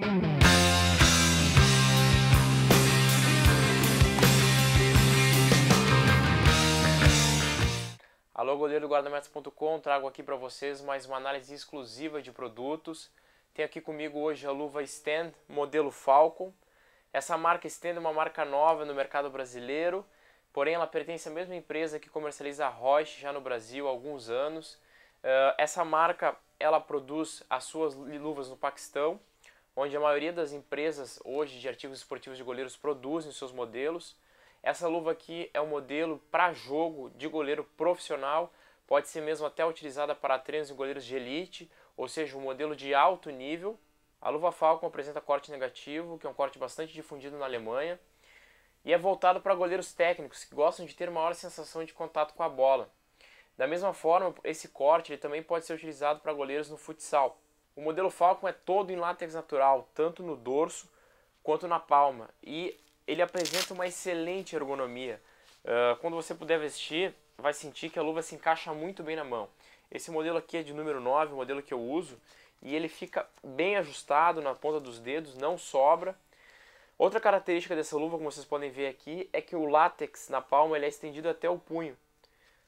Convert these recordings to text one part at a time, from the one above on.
Uhum. Alô, goleiro guardametas.com, trago aqui para vocês mais uma análise exclusiva de produtos. Tenho aqui comigo hoje a luva Stand, modelo Falcon. Essa marca Stand é uma marca nova no mercado brasileiro, porém ela pertence à mesma empresa que comercializa a Roche já no Brasil há alguns anos. Eh, essa marca ela produz as suas luvas no Paquistão onde a maioria das empresas hoje de artigos esportivos de goleiros produzem seus modelos. Essa luva aqui é um modelo para jogo de goleiro profissional, pode ser mesmo até utilizada para treinos em goleiros de elite, ou seja, um modelo de alto nível. A luva Falcon apresenta corte negativo, que é um corte bastante difundido na Alemanha, e é voltado para goleiros técnicos que gostam de ter maior sensação de contato com a bola. Da mesma forma, esse corte ele também pode ser utilizado para goleiros no futsal. O modelo Falcon é todo em látex natural, tanto no dorso quanto na palma, e ele apresenta uma excelente ergonomia. Uh, quando você puder vestir, vai sentir que a luva se encaixa muito bem na mão. Esse modelo aqui é de número 9, o modelo que eu uso, e ele fica bem ajustado na ponta dos dedos, não sobra. Outra característica dessa luva, como vocês podem ver aqui, é que o látex na palma ele é estendido até o punho,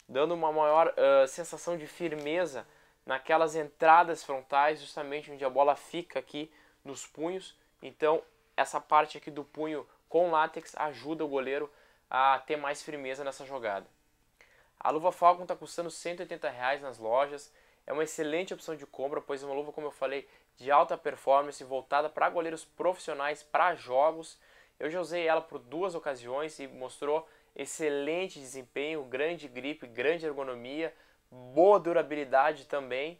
dando uma maior uh, sensação de firmeza naquelas entradas frontais, justamente onde a bola fica aqui nos punhos. Então, essa parte aqui do punho com látex ajuda o goleiro a ter mais firmeza nessa jogada. A luva Falcon está custando R$ 180 reais nas lojas. É uma excelente opção de compra, pois é uma luva, como eu falei, de alta performance, voltada para goleiros profissionais, para jogos. Eu já usei ela por duas ocasiões e mostrou excelente desempenho, grande grip, grande ergonomia, boa durabilidade também.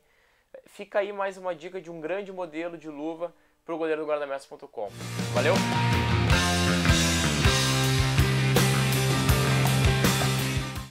Fica aí mais uma dica de um grande modelo de luva para o goleiro do guardamestre.com. Valeu!